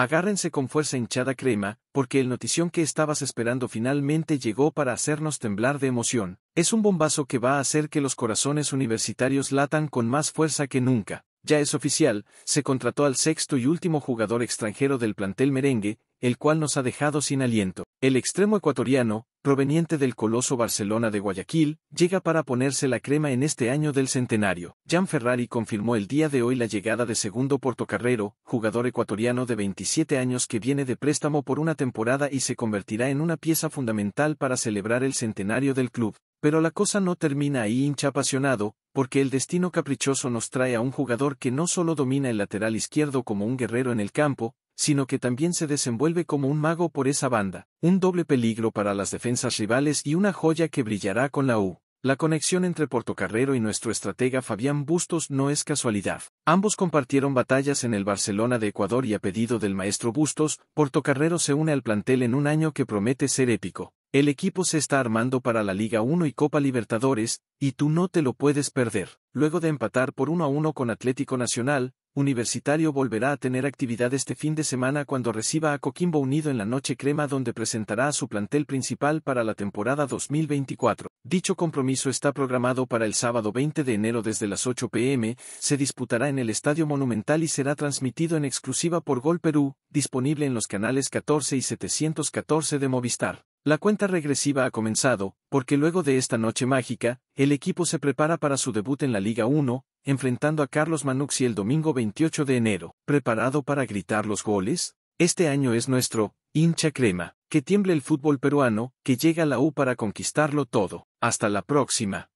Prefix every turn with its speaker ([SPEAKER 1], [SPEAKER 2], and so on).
[SPEAKER 1] Agárrense con fuerza hinchada crema, porque el notición que estabas esperando finalmente llegó para hacernos temblar de emoción. Es un bombazo que va a hacer que los corazones universitarios latan con más fuerza que nunca. Ya es oficial, se contrató al sexto y último jugador extranjero del plantel merengue, el cual nos ha dejado sin aliento. El extremo ecuatoriano, proveniente del coloso Barcelona de Guayaquil, llega para ponerse la crema en este año del centenario. Jan Ferrari confirmó el día de hoy la llegada de Segundo Portocarrero, jugador ecuatoriano de 27 años que viene de préstamo por una temporada y se convertirá en una pieza fundamental para celebrar el centenario del club. Pero la cosa no termina ahí hincha apasionado, porque el destino caprichoso nos trae a un jugador que no solo domina el lateral izquierdo como un guerrero en el campo, sino que también se desenvuelve como un mago por esa banda, un doble peligro para las defensas rivales y una joya que brillará con la U. La conexión entre Portocarrero y nuestro estratega Fabián Bustos no es casualidad. Ambos compartieron batallas en el Barcelona de Ecuador y a pedido del maestro Bustos, Portocarrero se une al plantel en un año que promete ser épico. El equipo se está armando para la Liga 1 y Copa Libertadores, y tú no te lo puedes perder. Luego de empatar por 1 a 1 con Atlético Nacional, Universitario volverá a tener actividad este fin de semana cuando reciba a Coquimbo Unido en la Noche Crema donde presentará a su plantel principal para la temporada 2024. Dicho compromiso está programado para el sábado 20 de enero desde las 8 pm, se disputará en el Estadio Monumental y será transmitido en exclusiva por Gol Perú, disponible en los canales 14 y 714 de Movistar. La cuenta regresiva ha comenzado, porque luego de esta noche mágica, el equipo se prepara para su debut en la Liga 1, enfrentando a Carlos Manucci el domingo 28 de enero. ¿Preparado para gritar los goles? Este año es nuestro, hincha crema, que tiemble el fútbol peruano, que llega a la U para conquistarlo todo. Hasta la próxima.